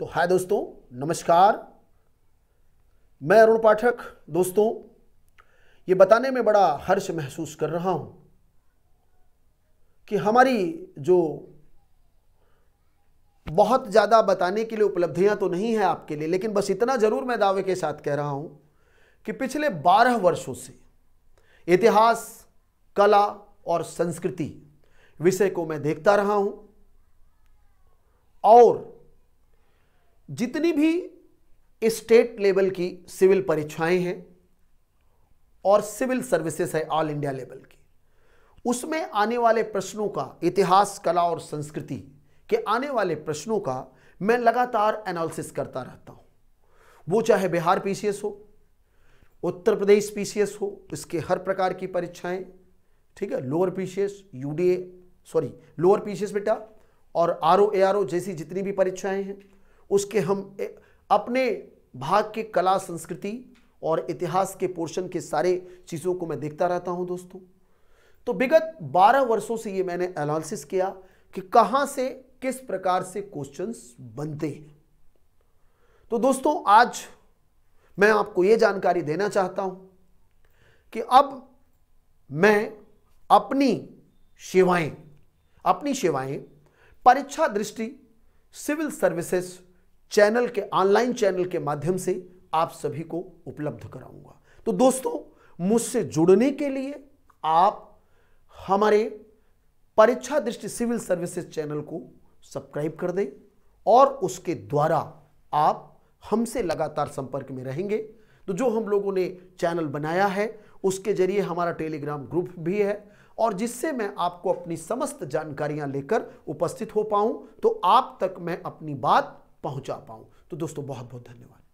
तो हाय दोस्तों नमस्कार मैं अरुण पाठक दोस्तों ये बताने में बड़ा हर्ष महसूस कर रहा हूं कि हमारी जो बहुत ज़्यादा बताने के लिए उपलब्धियां तो नहीं है आपके लिए लेकिन बस इतना ज़रूर मैं दावे के साथ कह रहा हूं कि पिछले बारह वर्षों से इतिहास कला और संस्कृति विषय को मैं देखता रहा हूं और जितनी भी स्टेट लेवल की सिविल परीक्षाएं हैं और सिविल सर्विसेज है ऑल इंडिया लेवल की उसमें आने वाले प्रश्नों का इतिहास कला और संस्कृति के आने वाले प्रश्नों का मैं लगातार एनालिसिस करता रहता हूँ वो चाहे बिहार पीसीएस हो उत्तर प्रदेश पीसीएस हो इसके हर प्रकार की परीक्षाएं ठीक है lower PCS UDA sorry lower PCS बेटा और R O A R O जैसी जितनी भी परीक्षाएं हैं उसके हम अपने भाग के कला संस्कृति और इतिहास के पोर्शन के सारे चीज़ों को मैं देखता रहता हूं दोस्तों तो विगत 12 वर्षों से ये मैंने एनालिसिस किया कि कहां से किस प्रकार से क्वेश्चंस बनते हैं तो दोस्तों आज मैं आपको ये जानकारी देना चाहता हूं कि अब मैं अपनी सेवाएं अपनी सेवाएं परीक्षा दृष्टि सिविल सर्विसेज चैनल के ऑनलाइन चैनल के माध्यम से आप सभी को उपलब्ध कराऊंगा तो दोस्तों मुझसे जुड़ने के लिए आप हमारे परीक्षा दृष्टि सिविल सर्विसेज चैनल को सब्सक्राइब कर दें और उसके द्वारा आप हमसे लगातार संपर्क में रहेंगे तो जो हम लोगों ने चैनल बनाया है उसके जरिए हमारा टेलीग्राम ग्रुप भी है और जिससे मैं आपको अपनी समस्त जानकारियां लेकर उपस्थित हो पाऊं तो आप तक मैं अपनी बात पहुंचा पाऊँ तो दोस्तों बहुत बहुत धन्यवाद